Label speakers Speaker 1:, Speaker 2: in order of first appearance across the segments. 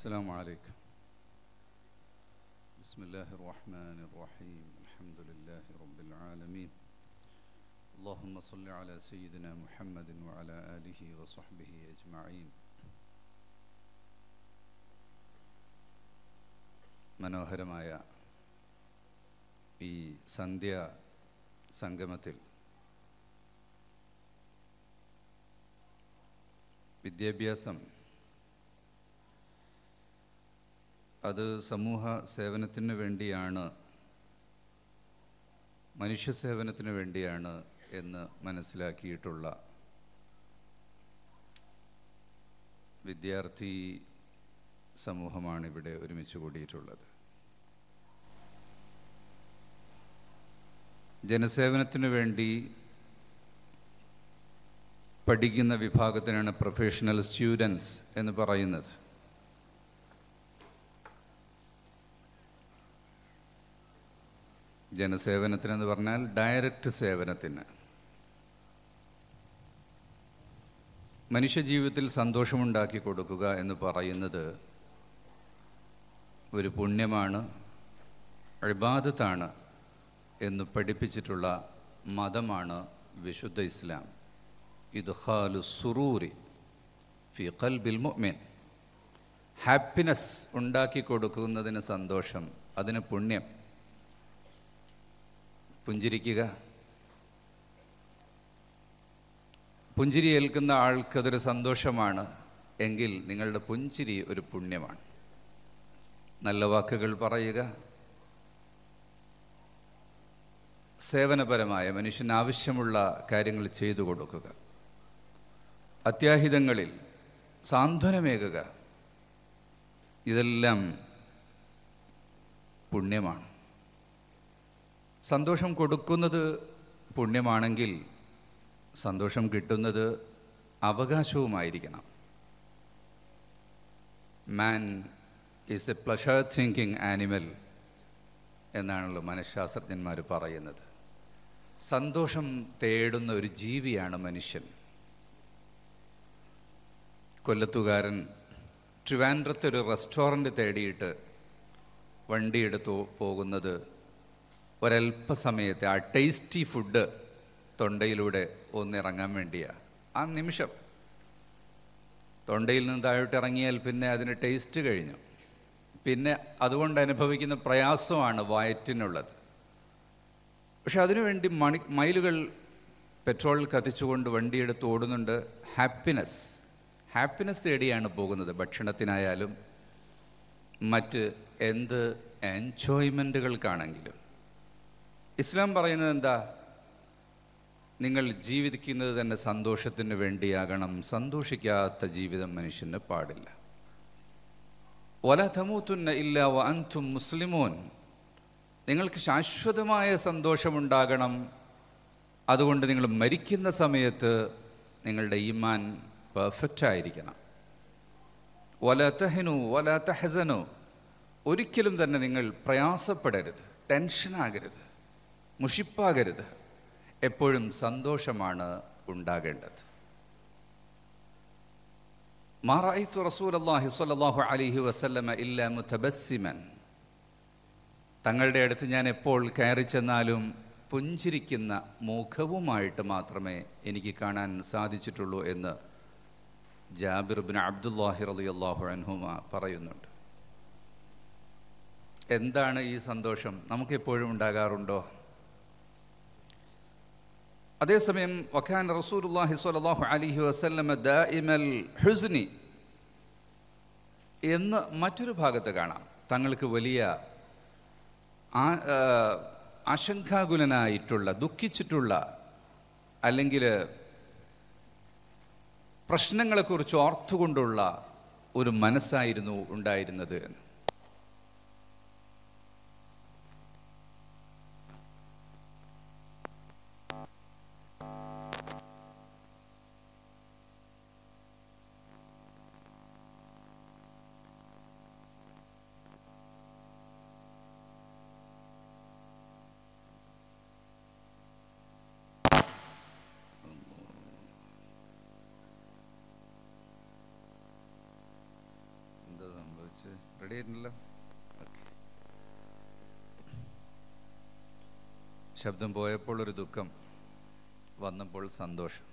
Speaker 1: السلام عليكم بسم الله الرحمن الرحيم الحمد لله رب العالمين اللهم صل على سيدنا محمد وعلى آله وصحبه أجمعين മനോഹരമായ ഈ സന്ധ്യ സംഗമത്തിൽ വിദ്യാഭ്യാസം അത് സമൂഹ സേവനത്തിന് വേണ്ടിയാണ് മനുഷ്യ സേവനത്തിന് വേണ്ടിയാണ് എന്ന് മനസ്സിലാക്കിയിട്ടുള്ള വിദ്യാർത്ഥി സമൂഹമാണ് ഇവിടെ ഒരുമിച്ച് കൂടിയിട്ടുള്ളത് ജനസേവനത്തിനു വേണ്ടി പഠിക്കുന്ന വിഭാഗത്തിനാണ് പ്രൊഫഷണൽ സ്റ്റുഡൻസ് എന്ന് പറയുന്നത് ജനസേവനത്തിനെന്ന് പറഞ്ഞാൽ ഡയറക്റ്റ് സേവനത്തിന് മനുഷ്യജീവിതത്തിൽ സന്തോഷമുണ്ടാക്കി കൊടുക്കുക എന്ന് പറയുന്നത് ഒരു പുണ്യമാണ് അഴിബാധത്താണ് എന്ന് പഠിപ്പിച്ചിട്ടുള്ള മതമാണ് വിശുദ്ധ ഇസ്ലാം ഇത് ഹാലു സുറൂരി ഫി ഖൽബിൽ മുഅ്മിൻ ഹാപ്പിനെസ് ഉണ്ടാക്കി കൊടുക്കുന്നതിന് സന്തോഷം അതിന് പുണ്യം പുഞ്ചിരിക്കുക പുഞ്ചിരി ഏൽക്കുന്ന ആൾക്കതൊരു സന്തോഷമാണ് എങ്കിൽ നിങ്ങളുടെ പുഞ്ചിരി ഒരു പുണ്യമാണ് നല്ല വാക്കുകൾ പറയുക സേവനപരമായ മനുഷ്യന് ആവശ്യമുള്ള കാര്യങ്ങൾ ചെയ്തു കൊടുക്കുക അത്യാഹിതങ്ങളിൽ സാന്ത്വനമേകുക ഇതെല്ലാം പുണ്യമാണ് സന്തോഷം കൊടുക്കുന്നത് പുണ്യമാണെങ്കിൽ സന്തോഷം കിട്ടുന്നത് അവകാശവുമായിരിക്കണം man is a pleasure thinking animal എന്നാണല്ലോ മനഃശാസ്ത്രജ്ഞന്മാർ പറയുന്നത് സന്തോഷം തേടുന്ന ഒരു ജീവിയാണ് മനുഷ്യൻ കൊല്ലത്തുകാരൻ ഒരു റെസ്റ്റോറൻറ്റ് തേടിയിട്ട് വണ്ടിയെടുത്തു പോകുന്നത് ഒരല്പസമയത്തെ ആ ടേസ്റ്റി ഫുഡ് തൊണ്ടയിലൂടെ ഒന്നിറങ്ങാൻ വേണ്ടിയാണ് ആ നിമിഷം തൊണ്ടയിൽ നിന്ന് താഴോട്ട് ഇറങ്ങിയാൽ പിന്നെ അതിന് ടേസ്റ്റ് കഴിഞ്ഞു പിന്നെ അതുകൊണ്ട് അനുഭവിക്കുന്ന പ്രയാസമാണ് വയറ്റിനുള്ളത് പക്ഷെ അതിനുവേണ്ടി മണി മൈലുകൾ പെട്രോൾ കത്തിച്ചുകൊണ്ട് വണ്ടിയെടുത്ത് ഓടുന്നുണ്ട് ഹാപ്പിനെസ് ഹാപ്പിനെസ് തേടിയാണ് പോകുന്നത് ഭക്ഷണത്തിനായാലും മറ്റ് എന്ത് എൻജോയ്മെൻറ്റുകൾക്കാണെങ്കിലും ഇസ്ലാം പറയുന്നത് എന്താ നിങ്ങൾ ജീവിക്കുന്നത് തന്നെ സന്തോഷത്തിന് വേണ്ടിയാകണം സന്തോഷിക്കാത്ത ജീവിതം മനുഷ്യന് പാടില്ല ഒല തമൂത്തുന്ന ഇല്ല അൻതും മുസ്ലിമോൻ നിങ്ങൾക്ക് ശാശ്വതമായ സന്തോഷമുണ്ടാകണം അതുകൊണ്ട് നിങ്ങൾ മരിക്കുന്ന സമയത്ത് നിങ്ങളുടെ ഈമാൻ പെർഫെക്റ്റ് ആയിരിക്കണം ഒല തഹനു ഒല തഹസനു ഒരിക്കലും തന്നെ നിങ്ങൾ പ്രയാസപ്പെടരുത് ടെൻഷനാകരുത് മുഷിപ്പാകരുത് എപ്പോഴും സന്തോഷമാണ് ഉണ്ടാകേണ്ടത് മാറായിത്തു റസൂൽ അള്ളാഹി സ്വല്ലാഹു അലിഹു വസല്ലമ ഇല്ല മുത്തബസിമൻ തങ്ങളുടെ അടുത്ത് ഞാൻ എപ്പോൾ കയറി ചെന്നാലും പുഞ്ചിരിക്കുന്ന മുഖവുമായിട്ട് മാത്രമേ എനിക്ക് കാണാൻ സാധിച്ചിട്ടുള്ളൂ എന്ന് ജാബിർ ബിൻ അബ്ദുല്ലാഹി റലി അള്ളാഹു അൻഹുമ പറയുന്നുണ്ട് എന്താണ് ഈ സന്തോഷം നമുക്കെപ്പോഴും ഉണ്ടാകാറുണ്ടോ അതേസമയം വഖാൻ റസൂലുല്ലാഹി സ്വലല്ലാഹു അലൈഹി വസല്ലമ ദാഇമൽ ഹുസ്നി എന്ന് മറ്റൊരു ഭാഗത്ത് കാണാം തങ്ങൾക്ക് വലിയ ആശങ്കാകുലനായിട്ടുള്ള ദുഃഖിച്ചിട്ടുള്ള അല്ലെങ്കിൽ പ്രശ്നങ്ങളെക്കുറിച്ച് ഓർത്തുകൊണ്ടുള്ള ഒരു മനസ്സായിരുന്നു ഉണ്ടായിരുന്നത് എന്ന് റെഡി ആയിട്ടുണ്ടല്ലോ ശബ്ദം പോയപ്പോൾ ഒരു ദുഃഖം വന്നപ്പോൾ സന്തോഷം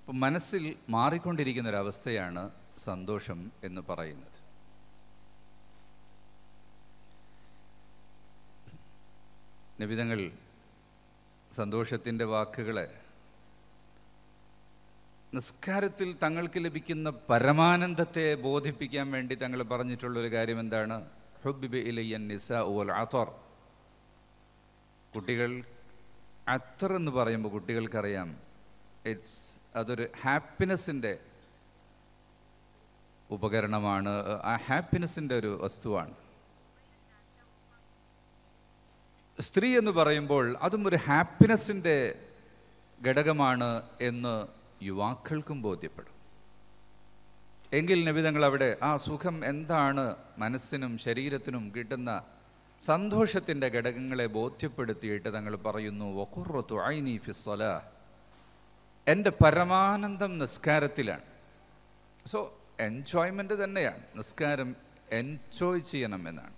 Speaker 1: അപ്പം മനസ്സിൽ മാറിക്കൊണ്ടിരിക്കുന്ന ഒരവസ്ഥയാണ് സന്തോഷം എന്ന് പറയുന്നത് നിബിധങ്ങൾ സന്തോഷത്തിൻ്റെ വാക്കുകളെ നിസ്കാരത്തിൽ തങ്ങൾക്ക് ലഭിക്കുന്ന പരമാനന്ദത്തെ ബോധിപ്പിക്കാൻ വേണ്ടി തങ്ങൾ പറഞ്ഞിട്ടുള്ളൊരു കാര്യം എന്താണ് ഹുബിബ് ഇലയ്യൻ നിസ ഉൽ അത്തോർ കുട്ടികൾ അത്തർ എന്ന് പറയുമ്പോൾ കുട്ടികൾക്കറിയാം ഇറ്റ്സ് അതൊരു ഹാപ്പിനെസ്സിൻ്റെ ഉപകരണമാണ് ആ ഹാപ്പിനെസ്സിൻ്റെ ഒരു വസ്തുവാണ് സ്ത്രീ എന്ന് പറയുമ്പോൾ അതും ഒരു ഹാപ്പിനെസ്സിൻ്റെ ഘടകമാണ് എന്ന് യുവാക്കൾക്കും ബോധ്യപ്പെടും എങ്കിൽ നിബിതങ്ങൾ അവിടെ ആ സുഖം എന്താണ് മനസ്സിനും ശരീരത്തിനും കിട്ടുന്ന സന്തോഷത്തിൻ്റെ ഘടകങ്ങളെ ബോധ്യപ്പെടുത്തിയിട്ട് തങ്ങൾ പറയുന്നു വക്കുറത്തു ഐനി ഫിസ്വല എൻ്റെ പരമാനന്ദം നിസ്കാരത്തിലാണ് സോ എൻജോയ്മെൻ്റ് തന്നെയാണ് നിസ്കാരം എൻജോയ് ചെയ്യണം എന്നാണ്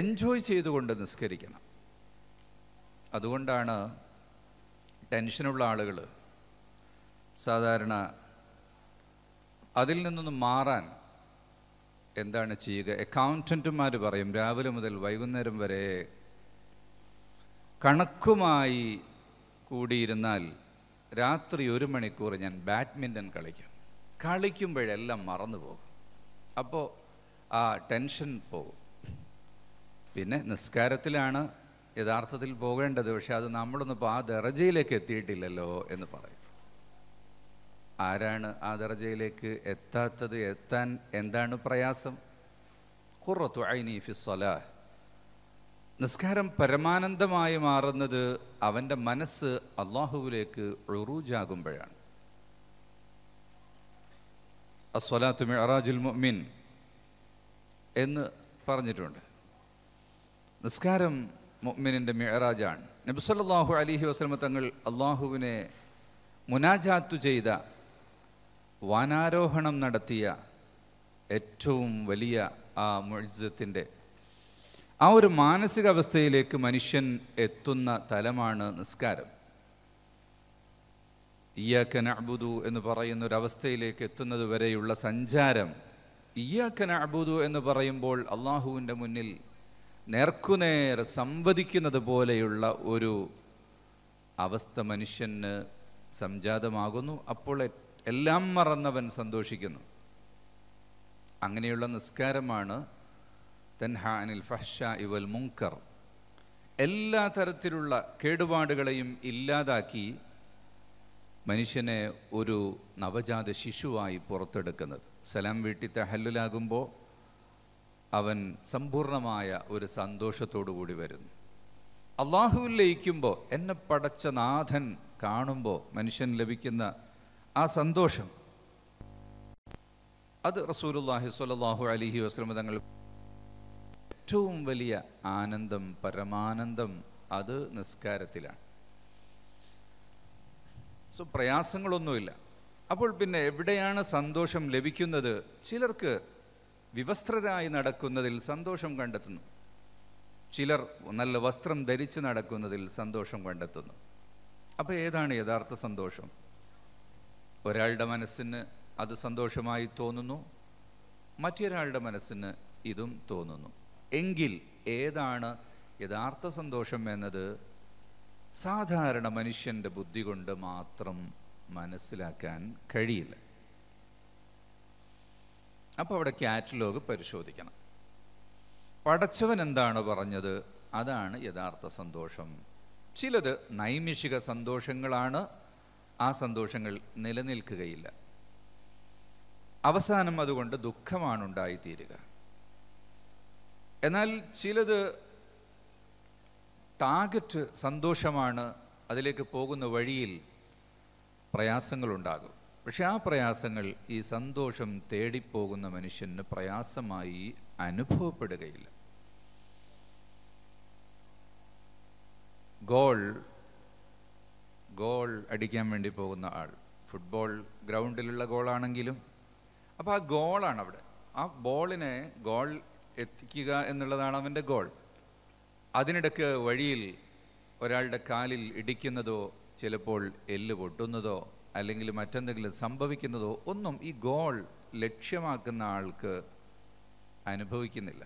Speaker 1: എൻജോയ് ചെയ്തുകൊണ്ട് നിസ്കരിക്കണം അതുകൊണ്ടാണ് ടെൻഷനുള്ള ആളുകൾ സാധാരണ അതിൽ നിന്നൊന്ന് മാറാൻ എന്താണ് ചെയ്യുക അക്കൗണ്ടൻറ്റുമാർ പറയും രാവിലെ മുതൽ വൈകുന്നേരം വരെ കണക്കുമായി കൂടിയിരുന്നാൽ രാത്രി ഒരു മണിക്കൂർ ഞാൻ ബാഡ്മിൻ്റൺ കളിക്കും കളിക്കുമ്പോഴെല്ലാം മറന്നു പോകും അപ്പോൾ ആ ടെൻഷൻ പോകും പിന്നെ നിസ്കാരത്തിലാണ് യഥാർത്ഥത്തിൽ പോകേണ്ടത് പക്ഷെ അത് നമ്മളൊന്നിപ്പോൾ ആ ദർജയിലേക്ക് എത്തിയിട്ടില്ലല്ലോ എന്ന് പറയും ആരാണ് ആ ദർജയിലേക്ക് എത്താത്തത് എത്താൻ എന്താണ് പ്രയാസം കുറത്തു ഐനി ഫിസ്വല നിസ്കാരം പരമാനന്ദമായി മാറുന്നത് അവൻ്റെ മനസ്സ് അള്ളാഹുവിലേക്ക് ഒറൂജാകുമ്പോഴാണ് അസ്വലാത്തു മിറാജുൽ മുഅ്മിൻ എന്ന് പറഞ്ഞിട്ടുണ്ട് നിസ്കാരം മുഅ്മിനിൻ്റെ മിഴറാജാണ് നബ്സല്ലാഹു അലിഹി വസ്ലമ തങ്ങൾ അള്ളാഹുവിനെ മുനാജാത്തു ചെയ്ത വാനാരോഹണം നടത്തിയ ഏറ്റവും വലിയ ആ മുഴുത്തിൻ്റെ ആ ഒരു മാനസികാവസ്ഥയിലേക്ക് മനുഷ്യൻ എത്തുന്ന തലമാണ് നിസ്കാരം ഇയാക്കനഅബുദു എന്ന് പറയുന്ന ഒരു അവസ്ഥയിലേക്ക് എത്തുന്നത് വരെയുള്ള സഞ്ചാരം ഇയാക്കനഅബുദു എന്ന് പറയുമ്പോൾ അള്ളാഹുവിൻ്റെ മുന്നിൽ നേർക്കുനേർ സംവദിക്കുന്നത് പോലെയുള്ള ഒരു അവസ്ഥ മനുഷ്യന് സംജാതമാകുന്നു അപ്പോൾ എല്ലാം മറന്നവൻ സന്തോഷിക്കുന്നു അങ്ങനെയുള്ള നിസ്കാരമാണ് തൻഹ അനിൽ ഫഷ ഇവൽ മുങ്കർ എല്ലാ തരത്തിലുള്ള കേടുപാടുകളെയും ഇല്ലാതാക്കി മനുഷ്യനെ ഒരു നവജാത ശിശുവായി പുറത്തെടുക്കുന്നത് സലാം വീട്ടി തഹല്ലുലാകുമ്പോൾ അവൻ സമ്പൂർണമായ ഒരു സന്തോഷത്തോടു കൂടി വരുന്നു അള്ളാഹുവിൽ ലയിക്കുമ്പോൾ എന്നെ പടച്ച നാഥൻ കാണുമ്പോൾ മനുഷ്യൻ ലഭിക്കുന്ന ആ സന്തോഷം അത് റസൂലുല്ലാഹി സ്വലാഹു അലിഹി വസ്ലമ തങ്ങൾ ഏറ്റവും വലിയ ആനന്ദം പരമാനന്ദം അത് നിസ്കാരത്തിലാണ് സോ പ്രയാസങ്ങളൊന്നുമില്ല അപ്പോൾ പിന്നെ എവിടെയാണ് സന്തോഷം ലഭിക്കുന്നത് ചിലർക്ക് വിവസ്ത്രരായി നടക്കുന്നതിൽ സന്തോഷം കണ്ടെത്തുന്നു ചിലർ നല്ല വസ്ത്രം ധരിച്ച് നടക്കുന്നതിൽ സന്തോഷം കണ്ടെത്തുന്നു അപ്പോൾ ഏതാണ് യഥാർത്ഥ സന്തോഷം ഒരാളുടെ മനസ്സിന് അത് സന്തോഷമായി തോന്നുന്നു മറ്റൊരാളുടെ മനസ്സിന് ഇതും തോന്നുന്നു എങ്കിൽ ഏതാണ് യഥാർത്ഥ സന്തോഷം എന്നത് സാധാരണ മനുഷ്യൻ്റെ ബുദ്ധി കൊണ്ട് മാത്രം മനസ്സിലാക്കാൻ കഴിയില്ല അപ്പോൾ അവിടെ കാറ്റലോഗ് പരിശോധിക്കണം പടച്ചവൻ എന്താണ് പറഞ്ഞത് അതാണ് യഥാർത്ഥ സന്തോഷം ചിലത് നൈമിഷിക സന്തോഷങ്ങളാണ് ആ സന്തോഷങ്ങൾ നിലനിൽക്കുകയില്ല അവസാനം അതുകൊണ്ട് ദുഃഖമാണ് ഉണ്ടായിത്തീരുക എന്നാൽ ചിലത് ടാർഗറ്റ് സന്തോഷമാണ് അതിലേക്ക് പോകുന്ന വഴിയിൽ പ്രയാസങ്ങളുണ്ടാകും പക്ഷെ ആ പ്രയാസങ്ങൾ ഈ സന്തോഷം തേടിപ്പോകുന്ന മനുഷ്യന് പ്രയാസമായി അനുഭവപ്പെടുകയില്ല ഗോൾ ഗോൾ അടിക്കാൻ വേണ്ടി പോകുന്ന ആൾ ഫുട്ബോൾ ഗ്രൗണ്ടിലുള്ള ഗോളാണെങ്കിലും അപ്പോൾ ആ ഗോളാണ് അവിടെ ആ ബോളിനെ ഗോൾ എത്തിക്കുക എന്നുള്ളതാണ് അവൻ്റെ ഗോൾ അതിനിടയ്ക്ക് വഴിയിൽ ഒരാളുടെ കാലിൽ ഇടിക്കുന്നതോ ചിലപ്പോൾ എല്ല് പൊട്ടുന്നതോ അല്ലെങ്കിൽ മറ്റെന്തെങ്കിലും സംഭവിക്കുന്നതോ ഒന്നും ഈ ഗോൾ ലക്ഷ്യമാക്കുന്ന ആൾക്ക് അനുഭവിക്കുന്നില്ല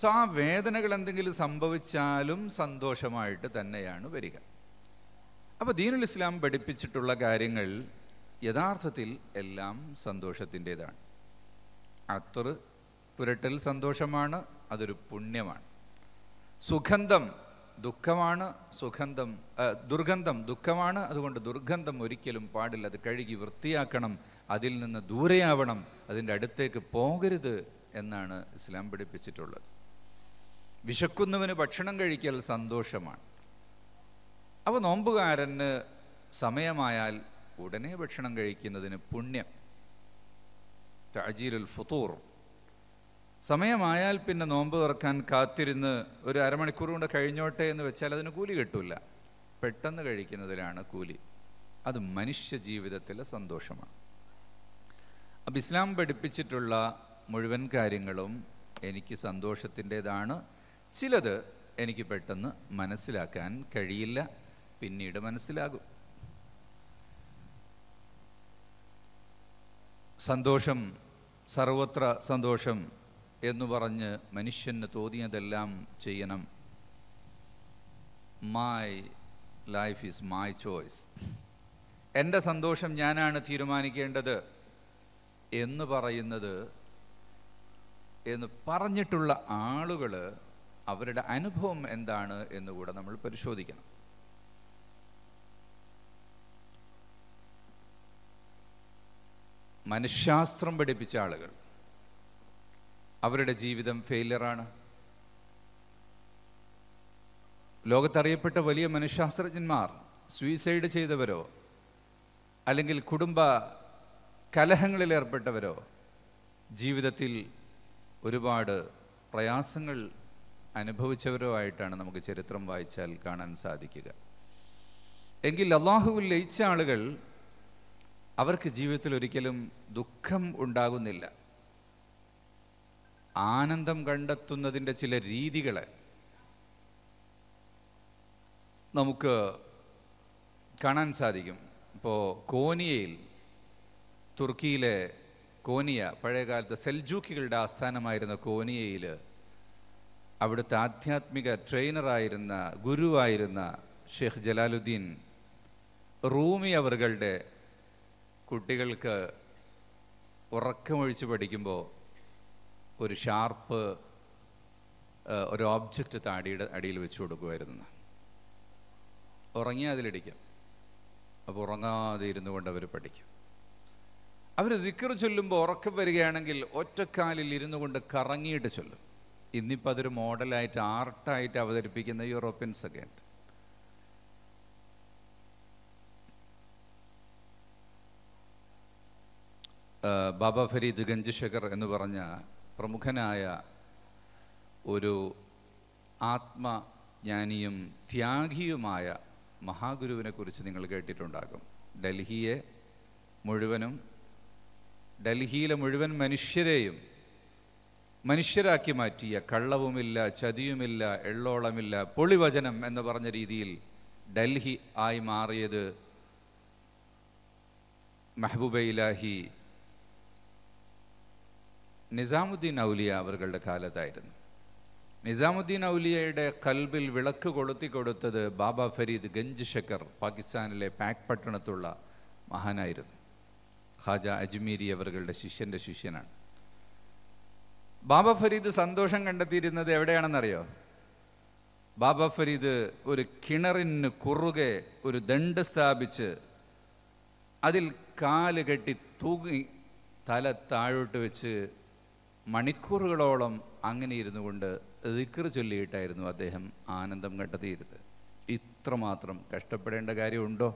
Speaker 1: സോ ആ വേദനകൾ എന്തെങ്കിലും സംഭവിച്ചാലും സന്തോഷമായിട്ട് തന്നെയാണ് വരിക അപ്പോൾ ദീനുൽ ഇസ്ലാം പഠിപ്പിച്ചിട്ടുള്ള കാര്യങ്ങൾ യഥാർത്ഥത്തിൽ എല്ലാം സന്തോഷത്തിൻ്റെതാണ് അത്ര പുരട്ടൽ സന്തോഷമാണ് അതൊരു പുണ്യമാണ് സുഗന്ധം ദുഃഖമാണ് സുഗന്ധം ദുർഗന്ധം ദുഃഖമാണ് അതുകൊണ്ട് ദുർഗന്ധം ഒരിക്കലും പാടില്ല അത് കഴുകി വൃത്തിയാക്കണം അതിൽ നിന്ന് ദൂരെയാവണം അതിൻ്റെ അടുത്തേക്ക് പോകരുത് എന്നാണ് ഇസ്ലാം പഠിപ്പിച്ചിട്ടുള്ളത് വിശക്കുന്നവന് ഭക്ഷണം കഴിക്കൽ സന്തോഷമാണ് അപ്പോൾ നോമ്പുകാരന് സമയമായാൽ ഉടനെ ഭക്ഷണം കഴിക്കുന്നതിന് പുണ്യം തജീലുൽ ഫുത്തൂർ സമയമായാൽ പിന്നെ നോമ്പ് തുറക്കാൻ കാത്തിരുന്ന് ഒരു അരമണിക്കൂർ കൊണ്ട് കഴിഞ്ഞോട്ടെ എന്ന് വെച്ചാൽ അതിന് കൂലി കിട്ടില്ല പെട്ടെന്ന് കഴിക്കുന്നതിലാണ് കൂലി അത് മനുഷ്യ ജീവിതത്തിലെ സന്തോഷമാണ് അപ്പം ഇസ്ലാം പഠിപ്പിച്ചിട്ടുള്ള മുഴുവൻ കാര്യങ്ങളും എനിക്ക് സന്തോഷത്തിൻ്റേതാണ് ചിലത് എനിക്ക് പെട്ടെന്ന് മനസ്സിലാക്കാൻ കഴിയില്ല പിന്നീട് മനസ്സിലാകും സന്തോഷം സർവത്ര സന്തോഷം എന്ന് പറഞ്ഞ് മനുഷ്യന് തോന്നിയതെല്ലാം ചെയ്യണം my life is my choice എൻ്റെ സന്തോഷം ഞാനാണ് തീരുമാനിക്കേണ്ടത് എന്ന് പറയുന്നത് എന്ന് പറഞ്ഞിട്ടുള്ള ആളുകൾ അവരുടെ അനുഭവം എന്താണ് എന്നുകൂടെ നമ്മൾ പരിശോധിക്കണം മനഃശാസ്ത്രം പഠിപ്പിച്ച ആളുകൾ അവരുടെ ജീവിതം ഫെയിലിയറാണ് ലോകത്തറിയപ്പെട്ട വലിയ മനഃശാസ്ത്രജ്ഞന്മാർ സൂയിസൈഡ് ചെയ്തവരോ അല്ലെങ്കിൽ കുടുംബ കലഹങ്ങളിൽ ഏർപ്പെട്ടവരോ ജീവിതത്തിൽ ഒരുപാട് പ്രയാസങ്ങൾ അനുഭവിച്ചവരോ ആയിട്ടാണ് നമുക്ക് ചരിത്രം വായിച്ചാൽ കാണാൻ സാധിക്കുക എങ്കിൽ അള്ളാഹുവിൽ ലയിച്ച ആളുകൾ അവർക്ക് ജീവിതത്തിൽ ഒരിക്കലും ദുഃഖം ഉണ്ടാകുന്നില്ല ആനന്ദം കണ്ടെത്തുന്നതിൻ്റെ ചില രീതികളെ നമുക്ക് കാണാൻ സാധിക്കും ഇപ്പോൾ കോനിയയിൽ തുർക്കിയിലെ കോനിയ പഴയകാലത്ത് സെൽജൂക്കികളുടെ ആസ്ഥാനമായിരുന്ന കോനിയയിൽ അവിടുത്തെ ആധ്യാത്മിക ട്രെയിനറായിരുന്ന ഗുരുവായിരുന്ന ഷെയ്ഖ് ജലാലുദ്ദീൻ റൂമി അവരുടെ കുട്ടികൾക്ക് ഉറക്കമൊഴിച്ച് പഠിക്കുമ്പോൾ ഒരു ഷാർപ്പ് ഒരു ഓബ്ജക്റ്റ് താടിയുടെ അടിയിൽ വെച്ച് കൊടുക്കുമായിരുന്നു ഉറങ്ങിയാൽ അതിലിടിക്കാം അപ്പോൾ ഉറങ്ങാതെ ഇരുന്നു കൊണ്ട് അവർ പഠിക്കും അവർ ദിക്കർ ചൊല്ലുമ്പോൾ ഉറക്കം വരികയാണെങ്കിൽ ഒറ്റക്കാലിൽ ഇരുന്നു കൊണ്ട് കറങ്ങിയിട്ട് ചൊല്ലും ഇന്നിപ്പോൾ അതൊരു മോഡലായിട്ട് ആർട്ടായിട്ട് അവതരിപ്പിക്കുന്ന യൂറോപ്യൻസ് സെക്കൻഡ് ഉണ്ട് ബാബ ഫരീദ് ഗഞ്ച് എന്ന് പറഞ്ഞ പ്രമുഖനായ ഒരു ആത്മജ്ഞാനിയും ത്യാഗിയുമായ മഹാഗുരുവിനെക്കുറിച്ച് നിങ്ങൾ കേട്ടിട്ടുണ്ടാകും ഡൽഹിയെ മുഴുവനും ഡൽഹിയിലെ മുഴുവൻ മനുഷ്യരെയും മനുഷ്യരാക്കി മാറ്റിയ കള്ളവുമില്ല ചതിയുമില്ല എള്ളോളമില്ല പൊളിവചനം എന്ന് പറഞ്ഞ രീതിയിൽ ഡൽഹി ആയി മാറിയത് മെഹബൂബ ഇലാഹി നിസാമുദ്ദീൻ ഔലിയ അവരുടെ കാലത്തായിരുന്നു നിസാമുദ്ദീൻ ഔലിയയുടെ കൽബിൽ വിളക്ക് കൊളുത്തി കൊടുത്തത് ബാബ ഫരീദ് ഗഞ്ച് ഷക്കർ പാകിസ്ഥാനിലെ പാക് പട്ടണത്തുള്ള മഹാനായിരുന്നു ഖാജ അജ്മീരി അവരുടെ ശിഷ്യൻ്റെ ശിഷ്യനാണ് ബാബ ഫരീദ് സന്തോഷം കണ്ടെത്തിയിരുന്നത് എവിടെയാണെന്നറിയോ ബാബ ഫരീദ് ഒരു കിണറിന് കുറുകെ ഒരു ദണ്ട് സ്ഥാപിച്ച് അതിൽ കാല് കെട്ടി തൂങ്ങി തല താഴോട്ട് വെച്ച് മണിക്കൂറുകളോളം അങ്ങനെ ഇരുന്നു കൊണ്ട് ദിക്കർ ചൊല്ലിയിട്ടായിരുന്നു അദ്ദേഹം ആനന്ദം കണ്ടെത്തിയിരുന്നത് ഇത്രമാത്രം കഷ്ടപ്പെടേണ്ട കാര്യമുണ്ടോ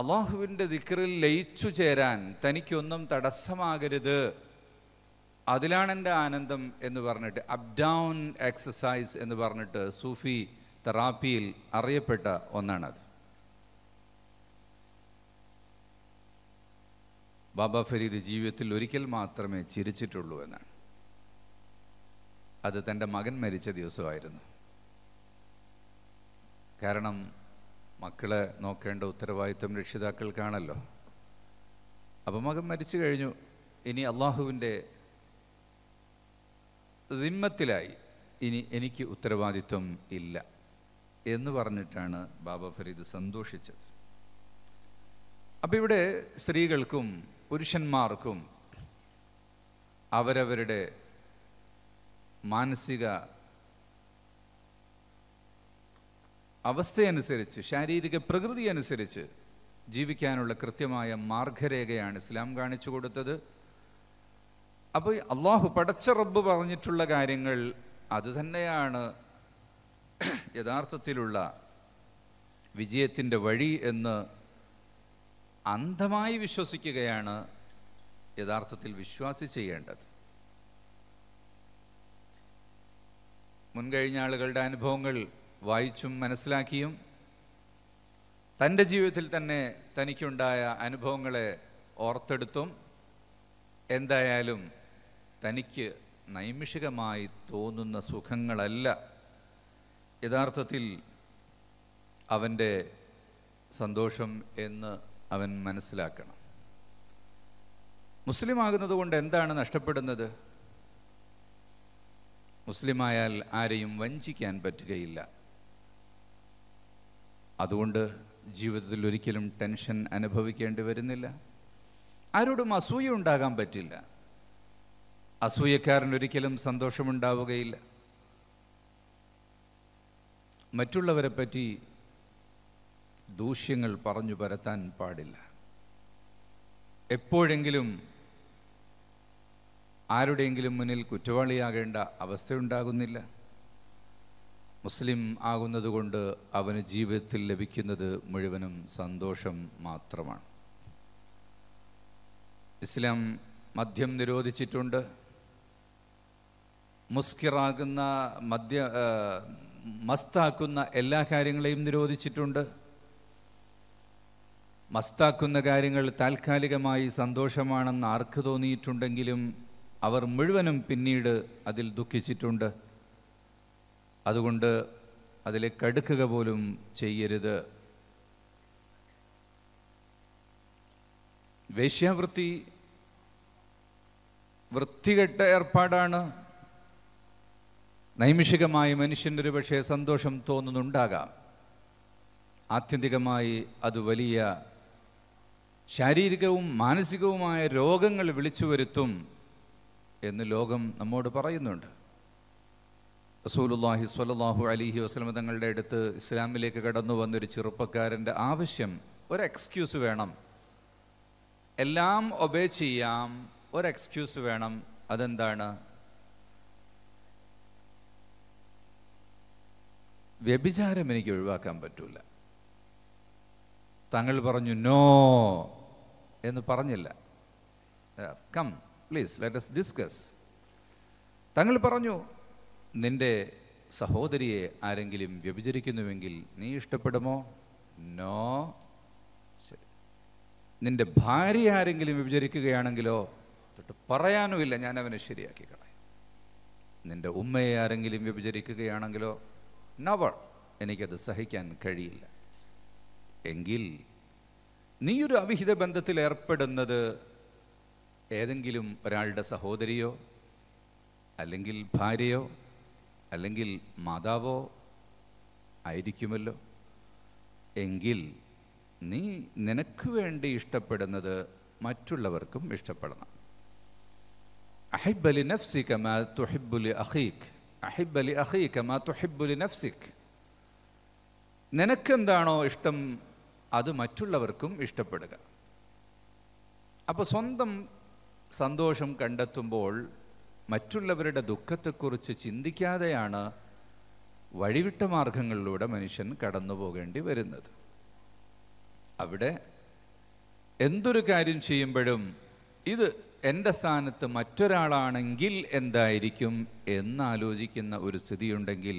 Speaker 1: അള്ളാഹുവിൻ്റെ ദിക്കറിൽ ലയിച്ചു ചേരാൻ തനിക്കൊന്നും തടസ്സമാകരുത് അതിലാണ് എൻ്റെ ആനന്ദം എന്ന് പറഞ്ഞിട്ട് അപ് ഡൗൺ എക്സസൈസ് എന്ന് പറഞ്ഞിട്ട് സൂഫി തെറാപ്പിയിൽ അറിയപ്പെട്ട ഒന്നാണത് ബാബ ഫരീദ് ജീവിതത്തിൽ ഒരിക്കൽ മാത്രമേ ചിരിച്ചിട്ടുള്ളൂ എന്നാണ് അത് തൻ്റെ മകൻ മരിച്ച ദിവസമായിരുന്നു കാരണം മക്കളെ നോക്കേണ്ട ഉത്തരവാദിത്വം രക്ഷിതാക്കൾക്കാണല്ലോ അപ്പം മകൻ മരിച്ചു കഴിഞ്ഞു ഇനി അള്ളാഹുവിൻ്റെ ദിമ്മത്തിലായി ഇനി എനിക്ക് ഉത്തരവാദിത്വം ഇല്ല എന്ന് പറഞ്ഞിട്ടാണ് ബാബ ഫരീദ് സന്തോഷിച്ചത് അപ്പം ഇവിടെ സ്ത്രീകൾക്കും പുരുഷന്മാർക്കും അവരവരുടെ മാനസിക അവസ്ഥയനുസരിച്ച് ശാരീരിക പ്രകൃതി അനുസരിച്ച് ജീവിക്കാനുള്ള കൃത്യമായ മാർഗരേഖയാണ് ഇസ്ലാം കാണിച്ചു കൊടുത്തത് അപ്പോൾ അള്ളാഹു പടച്ച റബ്ബ് പറഞ്ഞിട്ടുള്ള കാര്യങ്ങൾ അതുതന്നെയാണ് യഥാർത്ഥത്തിലുള്ള വിജയത്തിൻ്റെ വഴി എന്ന് അന്ധമായി വിശ്വസിക്കുകയാണ് യഥാർത്ഥത്തിൽ വിശ്വാസി ചെയ്യേണ്ടത് മുൻകഴിഞ്ഞ ആളുകളുടെ അനുഭവങ്ങൾ വായിച്ചും മനസ്സിലാക്കിയും തൻ്റെ ജീവിതത്തിൽ തന്നെ തനിക്കുണ്ടായ അനുഭവങ്ങളെ ഓർത്തെടുത്തും എന്തായാലും തനിക്ക് നൈമിഷികമായി തോന്നുന്ന സുഖങ്ങളല്ല യഥാർത്ഥത്തിൽ അവൻ്റെ സന്തോഷം എന്ന് അവൻ മനസ്സിലാക്കണം മുസ്ലിം ആകുന്നത് കൊണ്ട് എന്താണ് നഷ്ടപ്പെടുന്നത് മുസ്ലിമായാൽ ആരെയും വഞ്ചിക്കാൻ പറ്റുകയില്ല അതുകൊണ്ട് ജീവിതത്തിൽ ഒരിക്കലും ടെൻഷൻ അനുഭവിക്കേണ്ടി വരുന്നില്ല ആരോടും അസൂയ ഉണ്ടാകാൻ പറ്റില്ല അസൂയക്കാരൻ ഒരിക്കലും സന്തോഷമുണ്ടാവുകയില്ല മറ്റുള്ളവരെ പറ്റി ദൂഷ്യങ്ങൾ പറഞ്ഞു പരത്താൻ പാടില്ല എപ്പോഴെങ്കിലും ആരുടെയെങ്കിലും മുന്നിൽ കുറ്റവാളിയാകേണ്ട അവസ്ഥയുണ്ടാകുന്നില്ല മുസ്ലിം ആകുന്നതുകൊണ്ട് അവന് ജീവിതത്തിൽ ലഭിക്കുന്നത് മുഴുവനും സന്തോഷം മാത്രമാണ് ഇസ്ലാം മദ്യം നിരോധിച്ചിട്ടുണ്ട് മുസ്കിറാകുന്ന മദ്യ മസ്താക്കുന്ന എല്ലാ കാര്യങ്ങളെയും നിരോധിച്ചിട്ടുണ്ട് മസ്താക്കുന്ന കാര്യങ്ങൾ താൽക്കാലികമായി സന്തോഷമാണെന്ന് ആർക്ക് തോന്നിയിട്ടുണ്ടെങ്കിലും അവർ മുഴുവനും പിന്നീട് അതിൽ ദുഃഖിച്ചിട്ടുണ്ട് അതുകൊണ്ട് അതിലെ കടുക്കുക പോലും ചെയ്യരുത് വേശ്യാവൃത്തി വൃത്തികെട്ട ഏർപ്പാടാണ് നൈമിഷികമായി മനുഷ്യൻ്റെ ഒരു പക്ഷേ സന്തോഷം തോന്നുന്നുണ്ടാകാം ആത്യന്തികമായി അത് വലിയ ശാരീരികവും മാനസികവുമായ രോഗങ്ങൾ വിളിച്ചു വരുത്തും എന്ന് ലോകം നമ്മോട് പറയുന്നുണ്ട് റസൂലുല്ലാഹി സ്വലല്ലാഹു അലിഹി വസ്ലമ തങ്ങളുടെ അടുത്ത് ഇസ്ലാമിലേക്ക് കടന്നു വന്നൊരു ചെറുപ്പക്കാരൻ്റെ ആവശ്യം ഒരു എക്സ്ക്യൂസ് വേണം എല്ലാം ഒബേ ചെയ്യാം ഒരു എക്സ്ക്യൂസ് വേണം അതെന്താണ് വ്യഭിചാരം എനിക്ക് ഒഴിവാക്കാൻ പറ്റൂല തങ്ങൾ പറഞ്ഞു നോ എന്ന് പറഞ്ഞില്ല കം പ്ലീസ് ലെറ്റസ് ഡിസ്കസ് തങ്ങൾ പറഞ്ഞു നിൻ്റെ സഹോദരിയെ ആരെങ്കിലും വ്യഭിചരിക്കുന്നുവെങ്കിൽ നീ ഇഷ്ടപ്പെടുമോ നോ ശരി നിൻ്റെ ഭാര്യ ആരെങ്കിലും വ്യഭിചരിക്കുകയാണെങ്കിലോ തൊട്ട് പറയാനുമില്ല ഞാൻ അവനെ ശരിയാക്കി കളയും നിൻ്റെ ഉമ്മയെ ആരെങ്കിലും വ്യഭിചരിക്കുകയാണെങ്കിലോ നവൾ എനിക്കത് സഹിക്കാൻ കഴിയില്ല എങ്കിൽ നീയൊരു അവിഹിത ബന്ധത്തിൽ ഏർപ്പെടുന്നത് ഏതെങ്കിലും ഒരാളുടെ സഹോദരിയോ അല്ലെങ്കിൽ ഭാര്യയോ അല്ലെങ്കിൽ മാതാവോ ആയിരിക്കുമല്ലോ എങ്കിൽ നീ നിനക്ക് വേണ്ടി ഇഷ്ടപ്പെടുന്നത് മറ്റുള്ളവർക്കും ഇഷ്ടപ്പെടണം അഹിബലി നഫ്സി കമാ തുഹിബുലി അഹീഖ് അഹിബലി അഹീഖ് കമാ തുഹിബുലി നഫ്സിഖ് നിനക്കെന്താണോ ഇഷ്ടം അത് മറ്റുള്ളവർക്കും ഇഷ്ടപ്പെടുക അപ്പോൾ സ്വന്തം സന്തോഷം കണ്ടെത്തുമ്പോൾ മറ്റുള്ളവരുടെ ദുഃഖത്തെക്കുറിച്ച് ചിന്തിക്കാതെയാണ് വഴിവിട്ട മാർഗങ്ങളിലൂടെ മനുഷ്യൻ കടന്നു പോകേണ്ടി വരുന്നത് അവിടെ എന്തൊരു കാര്യം ചെയ്യുമ്പോഴും ഇത് എൻ്റെ സ്ഥാനത്ത് മറ്റൊരാളാണെങ്കിൽ എന്തായിരിക്കും എന്നാലോചിക്കുന്ന ഒരു സ്ഥിതിയുണ്ടെങ്കിൽ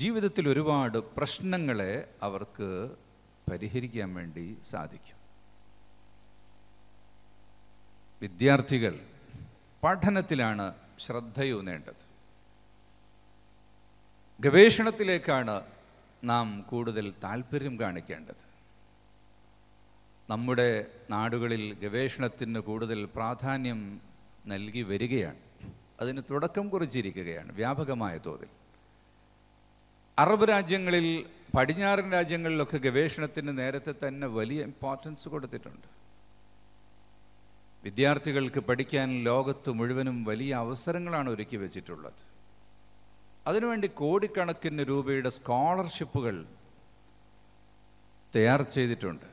Speaker 1: ജീവിതത്തിൽ ഒരുപാട് പ്രശ്നങ്ങളെ അവർക്ക് പരിഹരിക്കാൻ വേണ്ടി സാധിക്കും വിദ്യാർത്ഥികൾ പഠനത്തിലാണ് ശ്രദ്ധയൂന്നേണ്ടത് ഗവേഷണത്തിലേക്കാണ് നാം കൂടുതൽ താല്പര്യം കാണിക്കേണ്ടത് നമ്മുടെ നാടുകളിൽ ഗവേഷണത്തിന് കൂടുതൽ പ്രാധാന്യം നൽകി വരികയാണ് അതിന് തുടക്കം കുറിച്ചിരിക്കുകയാണ് വ്യാപകമായ തോതിൽ അറബ് രാജ്യങ്ങളിൽ പടിഞ്ഞാറൻ രാജ്യങ്ങളിലൊക്കെ ഗവേഷണത്തിന് നേരത്തെ തന്നെ വലിയ ഇമ്പോർട്ടൻസ് കൊടുത്തിട്ടുണ്ട് വിദ്യാർത്ഥികൾക്ക് പഠിക്കാൻ ലോകത്ത് മുഴുവനും വലിയ അവസരങ്ങളാണ് ഒരുക്കി വെച്ചിട്ടുള്ളത് അതിനുവേണ്ടി കോടിക്കണക്കിന് രൂപയുടെ സ്കോളർഷിപ്പുകൾ തയ്യാർ ചെയ്തിട്ടുണ്ട്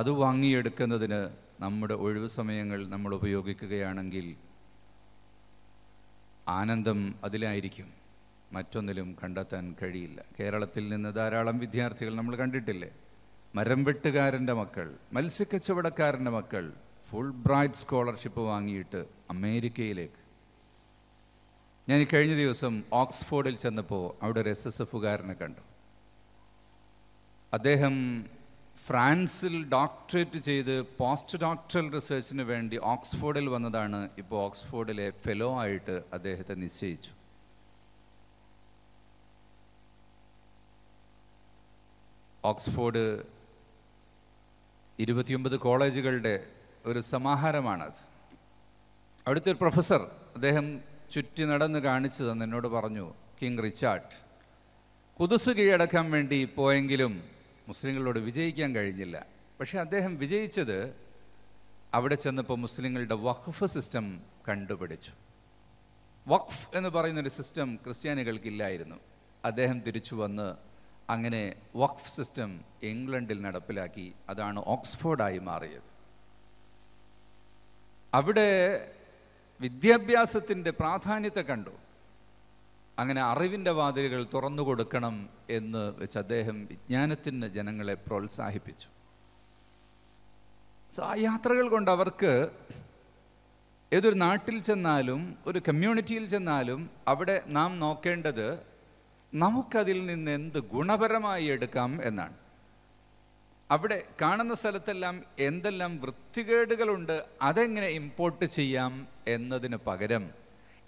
Speaker 1: അത് വാങ്ങിയെടുക്കുന്നതിന് നമ്മുടെ ഒഴിവു സമയങ്ങൾ നമ്മൾ ഉപയോഗിക്കുകയാണെങ്കിൽ ആനന്ദം അതിലായിരിക്കും മറ്റൊന്നിലും കണ്ടെത്താൻ കഴിയില്ല കേരളത്തിൽ നിന്ന് ധാരാളം വിദ്യാർത്ഥികൾ നമ്മൾ കണ്ടിട്ടില്ലേ മരം വെട്ടുകാരൻ്റെ മക്കൾ മത്സ്യക്കച്ചവടക്കാരൻ്റെ മക്കൾ ഫുൾ ബ്രൈറ്റ് സ്കോളർഷിപ്പ് വാങ്ങിയിട്ട് അമേരിക്കയിലേക്ക് ഞാൻ ഈ കഴിഞ്ഞ ദിവസം ഓക്സ്ഫോർഡിൽ ചെന്നപ്പോൾ അവിടെ ഒരു എസ് എസ് എഫുകാരനെ കണ്ടു അദ്ദേഹം ഫ്രാൻസിൽ ഡോക്ടറേറ്റ് ചെയ്ത് പോസ്റ്റ് ഡോക്ടറൽ റിസർച്ചിന് വേണ്ടി ഓക്സ്ഫോർഡിൽ വന്നതാണ് ഇപ്പോൾ ഓക്സ്ഫോർഡിലെ ഫെലോ ആയിട്ട് അദ്ദേഹത്തെ നിശ്ചയിച്ചു ഓക്സ്ഫോർഡ് ഇരുപത്തിയൊമ്പത് കോളേജുകളുടെ ഒരു സമാഹാരമാണത് അവിടുത്തെ ഒരു പ്രൊഫസർ അദ്ദേഹം ചുറ്റി നടന്ന് കാണിച്ചു തന്നെ എന്നോട് പറഞ്ഞു കിങ് റിച്ചാർഡ് കുതിസ് കീഴടക്കാൻ വേണ്ടി പോയെങ്കിലും മുസ്ലിങ്ങളോട് വിജയിക്കാൻ കഴിഞ്ഞില്ല പക്ഷേ അദ്ദേഹം വിജയിച്ചത് അവിടെ ചെന്നപ്പോൾ മുസ്ലിങ്ങളുടെ വഖഫ് സിസ്റ്റം കണ്ടുപിടിച്ചു വഖഫ് എന്ന് പറയുന്നൊരു സിസ്റ്റം ക്രിസ്ത്യാനികൾക്കില്ലായിരുന്നു അദ്ദേഹം തിരിച്ചു വന്ന് അങ്ങനെ വഖഫ് സിസ്റ്റം ഇംഗ്ലണ്ടിൽ നടപ്പിലാക്കി അതാണ് ഓക്സ്ഫോർഡായി മാറിയത് അവിടെ വിദ്യാഭ്യാസത്തിൻ്റെ പ്രാധാന്യത്തെ കണ്ടു അങ്ങനെ അറിവിൻ്റെ വാതിലുകൾ തുറന്നു കൊടുക്കണം എന്ന് വെച്ച് അദ്ദേഹം വിജ്ഞാനത്തിന് ജനങ്ങളെ പ്രോത്സാഹിപ്പിച്ചു സോ ആ യാത്രകൾ കൊണ്ട് അവർക്ക് ഏതൊരു നാട്ടിൽ ചെന്നാലും ഒരു കമ്മ്യൂണിറ്റിയിൽ ചെന്നാലും അവിടെ നാം നോക്കേണ്ടത് നമുക്കതിൽ നിന്ന് എന്ത് ഗുണപരമായി എടുക്കാം എന്നാണ് അവിടെ കാണുന്ന സ്ഥലത്തെല്ലാം എന്തെല്ലാം വൃത്തികേടുകളുണ്ട് അതെങ്ങനെ ഇമ്പോർട്ട് ചെയ്യാം എന്നതിന് പകരം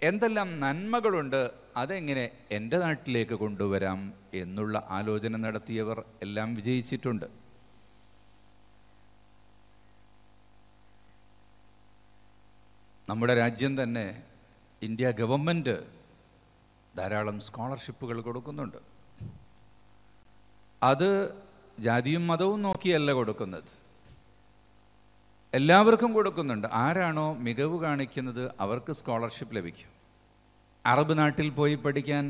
Speaker 1: എന്തെല്ലാം നന്മകളുണ്ട് അതെങ്ങനെ എൻ്റെ നാട്ടിലേക്ക് കൊണ്ടുവരാം എന്നുള്ള ആലോചന നടത്തിയവർ എല്ലാം വിജയിച്ചിട്ടുണ്ട് നമ്മുടെ രാജ്യം തന്നെ ഇന്ത്യ ഗവൺമെൻറ് ധാരാളം സ്കോളർഷിപ്പുകൾ കൊടുക്കുന്നുണ്ട് അത് ജാതിയും മതവും നോക്കിയല്ല കൊടുക്കുന്നത് എല്ലാവർക്കും കൊടുക്കുന്നുണ്ട് ആരാണോ മികവ് കാണിക്കുന്നത് അവർക്ക് സ്കോളർഷിപ്പ് ലഭിക്കും അറബ് നാട്ടിൽ പോയി പഠിക്കാൻ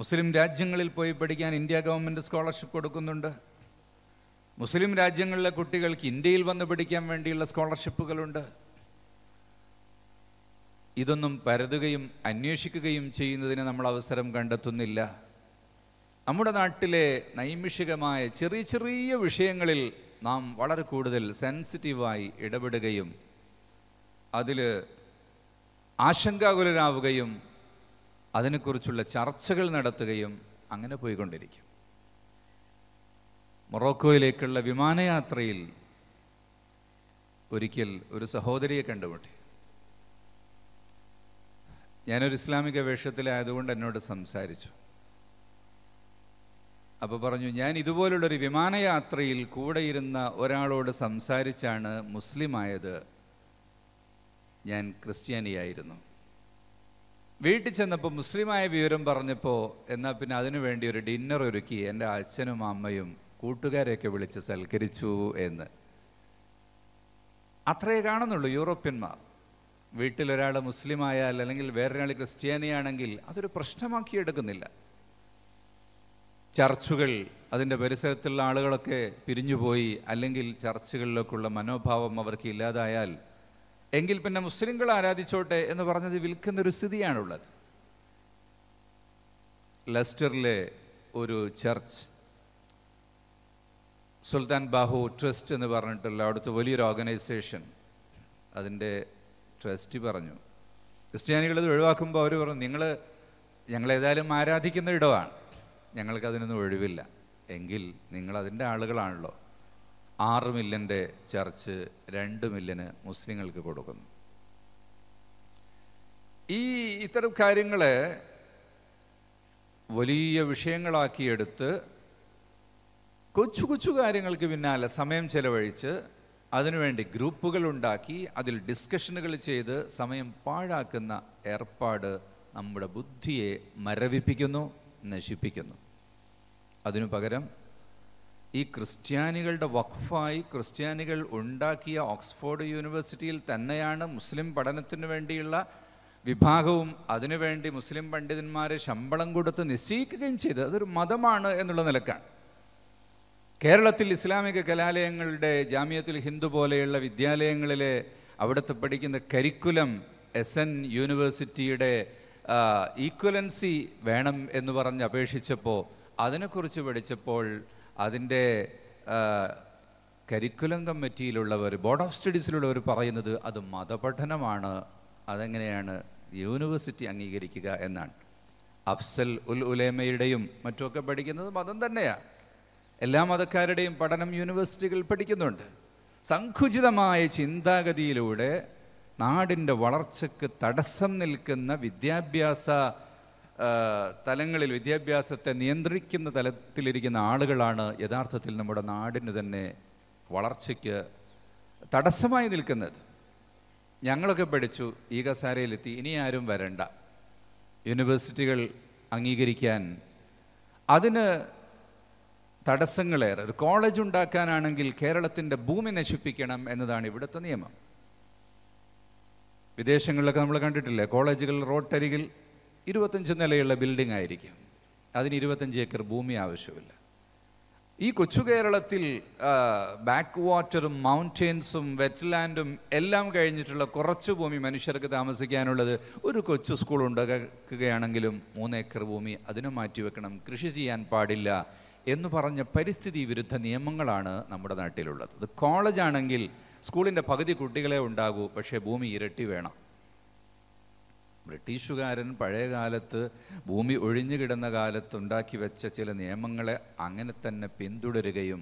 Speaker 1: മുസ്ലിം രാജ്യങ്ങളിൽ പോയി പഠിക്കാൻ ഇന്ത്യ ഗവൺമെൻറ് സ്കോളർഷിപ്പ് കൊടുക്കുന്നുണ്ട് മുസ്ലിം രാജ്യങ്ങളിലെ കുട്ടികൾക്ക് ഇന്ത്യയിൽ വന്ന് പഠിക്കാൻ വേണ്ടിയുള്ള സ്കോളർഷിപ്പുകളുണ്ട് ഇതൊന്നും പരതുകയും അന്വേഷിക്കുകയും ചെയ്യുന്നതിന് നമ്മൾ അവസരം കണ്ടെത്തുന്നില്ല നമ്മുടെ നാട്ടിലെ നൈമിഷികമായ ചെറിയ ചെറിയ വിഷയങ്ങളിൽ നാം വളരെ കൂടുതൽ സെൻസിറ്റീവായി ഇടപെടുകയും അതിൽ ആശങ്കാകുലരാവുകയും അതിനെക്കുറിച്ചുള്ള ചർച്ചകൾ നടത്തുകയും അങ്ങനെ പോയിക്കൊണ്ടിരിക്കും മൊറോക്കോയിലേക്കുള്ള വിമാനയാത്രയിൽ ഒരിക്കൽ ഒരു സഹോദരിയെ കണ്ടുമുട്ടി ഞാനൊരു ഇസ്ലാമിക വേഷത്തിലായതുകൊണ്ട് എന്നോട് സംസാരിച്ചു അപ്പോൾ പറഞ്ഞു ഞാൻ ഇതുപോലുള്ളൊരു വിമാനയാത്രയിൽ കൂടെ ഇരുന്ന ഒരാളോട് സംസാരിച്ചാണ് മുസ്ലിമായത് ഞാൻ ക്രിസ്ത്യാനിയായിരുന്നു വീട്ടിൽ ചെന്നപ്പോൾ മുസ്ലിമായ വിവരം പറഞ്ഞപ്പോൾ എന്നാൽ പിന്നെ അതിനു വേണ്ടി ഒരു ഡിന്നർ ഒരുക്കി എൻ്റെ അച്ഛനും അമ്മയും കൂട്ടുകാരെയൊക്കെ വിളിച്ച് സൽക്കരിച്ചു എന്ന് അത്രയേ കാണുന്നുള്ളൂ യൂറോപ്യന്മാർ വീട്ടിലൊരാൾ മുസ്ലിമായാൽ അല്ലെങ്കിൽ വേറൊരാൾ ക്രിസ്ത്യാനിയാണെങ്കിൽ അതൊരു പ്രശ്നമാക്കി എടുക്കുന്നില്ല ചർച്ചുകൾ അതിൻ്റെ പരിസരത്തുള്ള ആളുകളൊക്കെ പിരിഞ്ഞുപോയി അല്ലെങ്കിൽ ചർച്ചുകളിലേക്കുള്ള മനോഭാവം അവർക്ക് ഇല്ലാതായാൽ എങ്കിൽ പിന്നെ മുസ്ലിങ്ങൾ ആരാധിച്ചോട്ടെ എന്ന് പറഞ്ഞത് വിൽക്കുന്നൊരു സ്ഥിതിയാണുള്ളത് ലെസ്റ്ററിലെ ഒരു ചർച്ച് സുൽത്താൻ ബാഹു ട്രസ്റ്റ് എന്ന് പറഞ്ഞിട്ടുള്ള അവിടുത്തെ വലിയൊരു ഓർഗനൈസേഷൻ അതിൻ്റെ ട്രസ്റ്റ് പറഞ്ഞു ക്രിസ്ത്യാനികൾ ഇത് ഒഴിവാക്കുമ്പോൾ അവർ പറഞ്ഞു നിങ്ങൾ ഞങ്ങൾ ഏതായാലും ആരാധിക്കുന്ന ഇടമാണ് ഞങ്ങൾക്ക് അതിനൊന്നും ഒഴിവില്ല എങ്കിൽ നിങ്ങൾ അതിൻ്റെ ആളുകളാണല്ലോ ആറ് മില്യൻ്റെ ചർച്ച് രണ്ട് മില്യന് മുസ്ലിങ്ങൾക്ക് കൊടുക്കുന്നു ഈ ഇത്തരം കാര്യങ്ങളെ വലിയ വിഷയങ്ങളാക്കിയെടുത്ത് കൊച്ചു കൊച്ചു കാര്യങ്ങൾക്ക് പിന്നാലെ സമയം ചെലവഴിച്ച് അതിനുവേണ്ടി ഗ്രൂപ്പുകൾ ഉണ്ടാക്കി അതിൽ ഡിസ്കഷനുകൾ ചെയ്ത് സമയം പാഴാക്കുന്ന ഏർപ്പാട് നമ്മുടെ ബുദ്ധിയെ മരവിപ്പിക്കുന്നു നശിപ്പിക്കുന്നു അതിനു പകരം ഈ ക്രിസ്ത്യാനികളുടെ വഖഫായി ക്രിസ്ത്യാനികൾ ഉണ്ടാക്കിയ ഓക്സ്ഫോർഡ് യൂണിവേഴ്സിറ്റിയിൽ തന്നെയാണ് മുസ്ലിം പഠനത്തിന് വേണ്ടിയുള്ള വിഭാഗവും അതിനുവേണ്ടി മുസ്ലിം പണ്ഡിതന്മാരെ ശമ്പളം കൊടുത്ത് നിശ്ചയിക്കുകയും ചെയ്തത് അതൊരു മതമാണ് എന്നുള്ള നിലക്കാണ് കേരളത്തിൽ ഇസ്ലാമിക കലാലയങ്ങളുടെ ജാമ്യത്തിൽ ഹിന്ദു പോലെയുള്ള വിദ്യാലയങ്ങളിലെ അവിടുത്തെ പഠിക്കുന്ന കരിക്കുലം എസ് എൻ യൂണിവേഴ്സിറ്റിയുടെ ഈക്വലൻസി വേണം എന്ന് പറഞ്ഞ് അപേക്ഷിച്ചപ്പോൾ അതിനെക്കുറിച്ച് പഠിച്ചപ്പോൾ അതിൻ്റെ കരിക്കുലം കമ്മിറ്റിയിലുള്ളവർ ബോർഡ് ഓഫ് സ്റ്റഡീസിലുള്ളവർ പറയുന്നത് അത് മതപഠനമാണ് അതെങ്ങനെയാണ് യൂണിവേഴ്സിറ്റി അംഗീകരിക്കുക എന്നാണ് അഫ്സൽ ഉൽ ഉലേമയുടെയും മറ്റുമൊക്കെ പഠിക്കുന്നത് മതം തന്നെയാണ് എല്ലാ മതക്കാരുടെയും പഠനം യൂണിവേഴ്സിറ്റികൾ പഠിക്കുന്നുണ്ട് സങ്കുചിതമായ ചിന്താഗതിയിലൂടെ നാടിൻ്റെ വളർച്ചയ്ക്ക് തടസ്സം നിൽക്കുന്ന വിദ്യാഭ്യാസ തലങ്ങളിൽ വിദ്യാഭ്യാസത്തെ നിയന്ത്രിക്കുന്ന തലത്തിലിരിക്കുന്ന ആളുകളാണ് യഥാർത്ഥത്തിൽ നമ്മുടെ നാടിന് തന്നെ വളർച്ചയ്ക്ക് തടസ്സമായി നിൽക്കുന്നത് ഞങ്ങളൊക്കെ പഠിച്ചു ഈ കസാരയിലെത്തി ഇനി ആരും വരണ്ട യൂണിവേഴ്സിറ്റികൾ അംഗീകരിക്കാൻ അതിന് തടസ്സങ്ങളേറെ ഒരു കോളേജ് ഉണ്ടാക്കാനാണെങ്കിൽ കേരളത്തിൻ്റെ ഭൂമി നശിപ്പിക്കണം എന്നതാണ് ഇവിടുത്തെ നിയമം വിദേശങ്ങളിലൊക്കെ നമ്മൾ കണ്ടിട്ടില്ലേ കോളേജുകൾ റോട്ടരികിൽ ഇരുപത്തഞ്ച് നിലയുള്ള ബിൽഡിംഗ് ആയിരിക്കും അതിന് ഇരുപത്തഞ്ച് ഏക്കർ ഭൂമി ആവശ്യമില്ല ഈ കൊച്ചു കേരളത്തിൽ ബാക്ക് വാട്ടറും മൗണ്ടെയിൻസും വെറ്റ്ലാൻഡും എല്ലാം കഴിഞ്ഞിട്ടുള്ള കുറച്ച് ഭൂമി മനുഷ്യർക്ക് താമസിക്കാനുള്ളത് ഒരു കൊച്ചു സ്കൂൾ ഉണ്ടാക്കുകയാണെങ്കിലും മൂന്ന് ഏക്കർ ഭൂമി അതിന് മാറ്റിവെക്കണം കൃഷി ചെയ്യാൻ പാടില്ല എന്ന് പറഞ്ഞ പരിസ്ഥിതി വിരുദ്ധ നിയമങ്ങളാണ് നമ്മുടെ നാട്ടിലുള്ളത് അത് കോളേജാണെങ്കിൽ സ്കൂളിൻ്റെ പകുതി കുട്ടികളെ ഉണ്ടാകൂ പക്ഷേ ഭൂമി ഇരട്ടി വേണം ബ്രിട്ടീഷുകാരൻ പഴയ കാലത്ത് ഭൂമി ഒഴിഞ്ഞു കിടന്ന കാലത്ത് ഉണ്ടാക്കി വെച്ച ചില നിയമങ്ങളെ അങ്ങനെ തന്നെ പിന്തുടരുകയും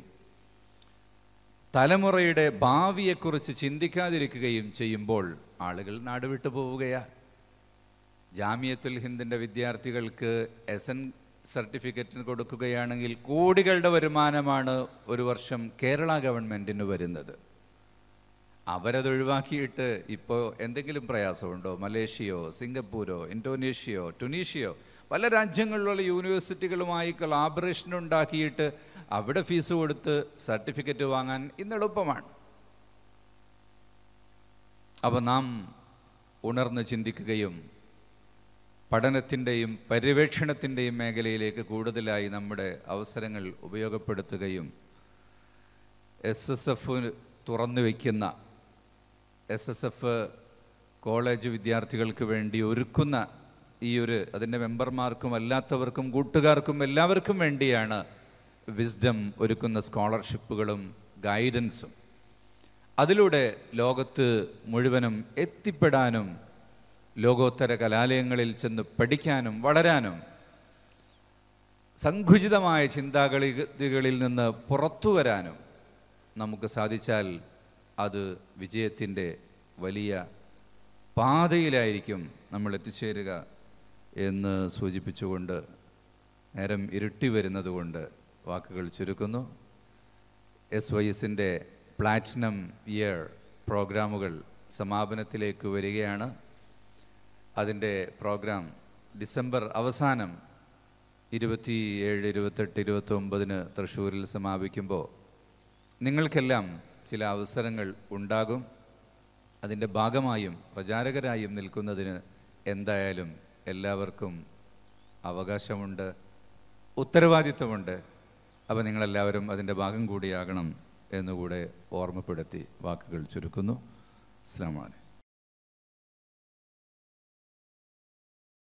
Speaker 1: തലമുറയുടെ ഭാവിയെക്കുറിച്ച് ചിന്തിക്കാതിരിക്കുകയും ചെയ്യുമ്പോൾ ആളുകൾ നാടുവിട്ടു പോവുകയാണ് ജാമ്യത്തുൽ ഹിന്ദിൻ്റെ വിദ്യാർത്ഥികൾക്ക് എസ് എൻ സർട്ടിഫിക്കറ്റിന് കൊടുക്കുകയാണെങ്കിൽ കോടികളുടെ വരുമാനമാണ് ഒരു വർഷം കേരള ഗവൺമെൻറ്റിന് വരുന്നത് അവരത് ഒഴിവാക്കിയിട്ട് ഇപ്പോൾ എന്തെങ്കിലും പ്രയാസമുണ്ടോ മലേഷ്യയോ സിംഗപ്പൂരോ ഇൻഡോനേഷ്യയോ ടുനീഷ്യയോ പല രാജ്യങ്ങളിലുള്ള യൂണിവേഴ്സിറ്റികളുമായി കൊളാബറേഷൻ ഉണ്ടാക്കിയിട്ട് അവിടെ ഫീസ് കൊടുത്ത് സർട്ടിഫിക്കറ്റ് വാങ്ങാൻ ഇന്ന് എളുപ്പമാണ് അപ്പോൾ നാം ഉണർന്ന് ചിന്തിക്കുകയും പഠനത്തിൻ്റെയും പര്യവേക്ഷണത്തിൻ്റെയും മേഖലയിലേക്ക് കൂടുതലായി നമ്മുടെ അവസരങ്ങൾ ഉപയോഗപ്പെടുത്തുകയും എസ് എസ് എഫ് തുറന്നു വയ്ക്കുന്ന എസ് എസ് എഫ് കോളേജ് വിദ്യാർത്ഥികൾക്ക് വേണ്ടി ഒരുക്കുന്ന ഈ ഒരു അതിൻ്റെ മെമ്പർമാർക്കും അല്ലാത്തവർക്കും കൂട്ടുകാർക്കും എല്ലാവർക്കും വേണ്ടിയാണ് വിസ്ഡം ഒരുക്കുന്ന സ്കോളർഷിപ്പുകളും ഗൈഡൻസും അതിലൂടെ ലോകത്ത് മുഴുവനും എത്തിപ്പെടാനും ലോകോത്തര കലാലയങ്ങളിൽ ചെന്ന് പഠിക്കാനും വളരാനും സങ്കുചിതമായ ചിന്താഗതികളിൽ നിന്ന് പുറത്തു വരാനും നമുക്ക് സാധിച്ചാൽ അത് വിജയത്തിൻ്റെ വലിയ പാതയിലായിരിക്കും നമ്മൾ എത്തിച്ചേരുക എന്ന് സൂചിപ്പിച്ചുകൊണ്ട് നേരം ഇരുട്ടി വരുന്നതുകൊണ്ട് വാക്കുകൾ ചുരുക്കുന്നു എസ് വൈ എസിൻ്റെ പ്ലാറ്റിനം ഇയർ പ്രോഗ്രാമുകൾ സമാപനത്തിലേക്ക് വരികയാണ് അതിൻ്റെ പ്രോഗ്രാം ഡിസംബർ അവസാനം ഇരുപത്തി ഏഴ് ഇരുപത്തെട്ട് ഇരുപത്തൊമ്പതിന് തൃശ്ശൂരിൽ സമാപിക്കുമ്പോൾ നിങ്ങൾക്കെല്ലാം ചില അവസരങ്ങൾ ഉണ്ടാകും അതിൻ്റെ ഭാഗമായും പ്രചാരകരായും നിൽക്കുന്നതിന് എന്തായാലും എല്ലാവർക്കും അവകാശമുണ്ട് ഉത്തരവാദിത്വമുണ്ട് അപ്പോൾ നിങ്ങളെല്ലാവരും അതിൻ്റെ ഭാഗം കൂടിയാകണം എന്നുകൂടെ ഓർമ്മപ്പെടുത്തി വാക്കുകൾ ചുരുക്കുന്നു അസ്ലാമലൈക്കും